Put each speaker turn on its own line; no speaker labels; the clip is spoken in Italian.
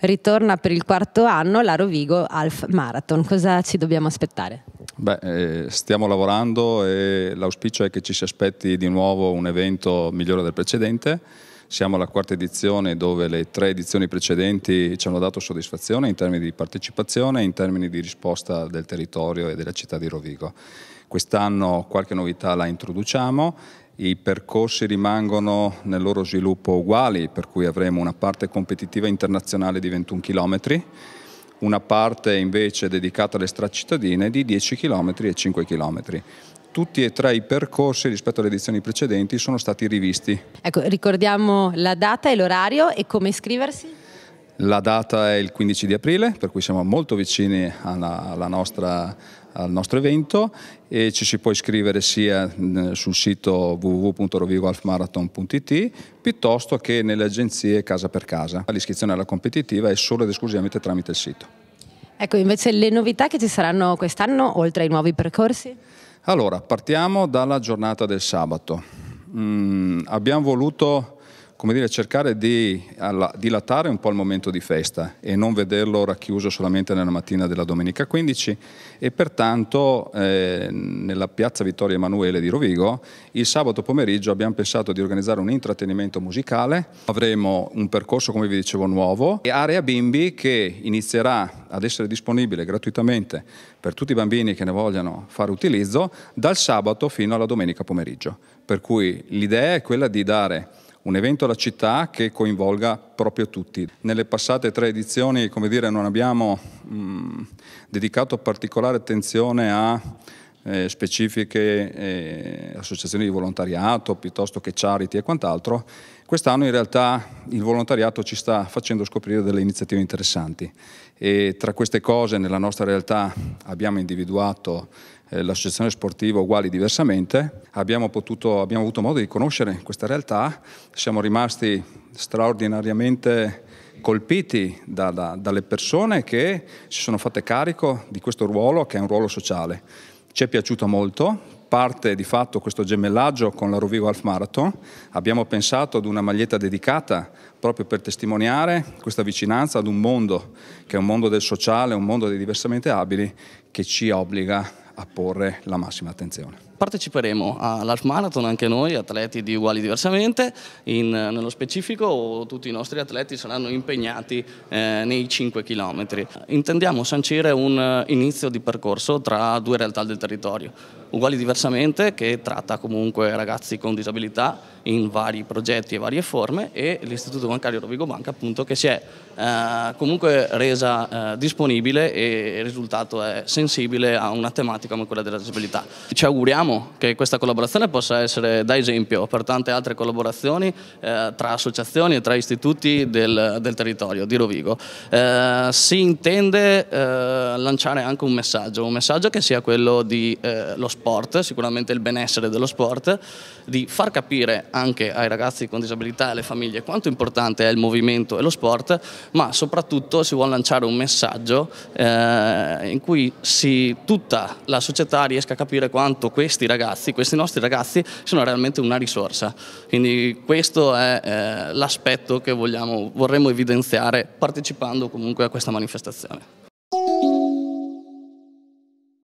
ritorna per il quarto anno la Rovigo Half Marathon. Cosa ci dobbiamo aspettare?
Beh, eh, stiamo lavorando e l'auspicio è che ci si aspetti di nuovo un evento migliore del precedente. Siamo alla quarta edizione dove le tre edizioni precedenti ci hanno dato soddisfazione in termini di partecipazione, in termini di risposta del territorio e della città di Rovigo. Quest'anno qualche novità la introduciamo i percorsi rimangono nel loro sviluppo uguali, per cui avremo una parte competitiva internazionale di 21 km, una parte invece dedicata alle strade di 10 km e 5 km tutti e tre i percorsi rispetto alle edizioni precedenti sono stati rivisti.
Ecco, ricordiamo la data e l'orario e come iscriversi?
La data è il 15 di aprile, per cui siamo molto vicini alla, alla nostra, al nostro evento e ci si può iscrivere sia eh, sul sito www.rovigolfmarathon.it piuttosto che nelle agenzie casa per casa. L'iscrizione alla competitiva è solo ed esclusivamente tramite il sito.
Ecco, invece le novità che ci saranno quest'anno, oltre ai nuovi percorsi?
Allora, partiamo dalla giornata del sabato. Mm, abbiamo voluto come dire, cercare di dilatare un po' il momento di festa e non vederlo racchiuso solamente nella mattina della domenica 15 e pertanto eh, nella piazza Vittorio Emanuele di Rovigo il sabato pomeriggio abbiamo pensato di organizzare un intrattenimento musicale, avremo un percorso come vi dicevo nuovo e area bimbi che inizierà ad essere disponibile gratuitamente per tutti i bambini che ne vogliano fare utilizzo dal sabato fino alla domenica pomeriggio, per cui l'idea è quella di dare un evento alla città che coinvolga proprio tutti. Nelle passate tre edizioni come dire, non abbiamo mh, mm, dedicato particolare attenzione a eh, specifiche eh, associazioni di volontariato piuttosto che charity e quant'altro, quest'anno in realtà il volontariato ci sta facendo scoprire delle iniziative interessanti e tra queste cose nella nostra realtà abbiamo individuato eh, l'associazione sportiva Uguali Diversamente, abbiamo, potuto, abbiamo avuto modo di conoscere questa realtà, siamo rimasti straordinariamente colpiti da, da, dalle persone che si sono fatte carico di questo ruolo che è un ruolo sociale. Ci è piaciuto molto, parte di fatto questo gemellaggio con la Rovigo Half Marathon. Abbiamo pensato ad una maglietta dedicata proprio per testimoniare questa vicinanza ad un mondo che è un mondo del sociale, un mondo dei diversamente abili che ci obbliga a porre la massima attenzione
parteciperemo all'Half Marathon anche noi, atleti di uguali diversamente, in, nello specifico tutti i nostri atleti saranno impegnati eh, nei 5 km. Intendiamo sancire un eh, inizio di percorso tra due realtà del territorio, uguali diversamente che tratta comunque ragazzi con disabilità in vari progetti e varie forme e l'Istituto Bancario Rovigo Banca appunto che si è eh, comunque resa eh, disponibile e il risultato è sensibile a una tematica come quella della disabilità. Ci auguriamo speriamo che questa collaborazione possa essere da esempio per tante altre collaborazioni eh, tra associazioni e tra istituti del, del territorio di Rovigo. Eh, si intende eh, lanciare anche un messaggio, un messaggio che sia quello dello eh, sport, sicuramente il benessere dello sport, di far capire anche ai ragazzi con disabilità e alle famiglie quanto importante è il movimento e lo sport, ma soprattutto si vuole lanciare un messaggio eh, in cui si, tutta la società riesca a capire quanto questo questi ragazzi, questi nostri ragazzi sono realmente una risorsa. Quindi questo è eh, l'aspetto che vogliamo, vorremmo evidenziare partecipando comunque a questa manifestazione.